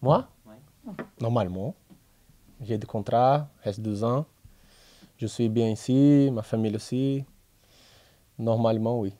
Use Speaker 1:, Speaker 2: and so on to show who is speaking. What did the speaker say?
Speaker 1: Moi Normalement. J'ai des contrats, reste deux ans. Je suis bien ici, ma famille aussi. Normalement, oui.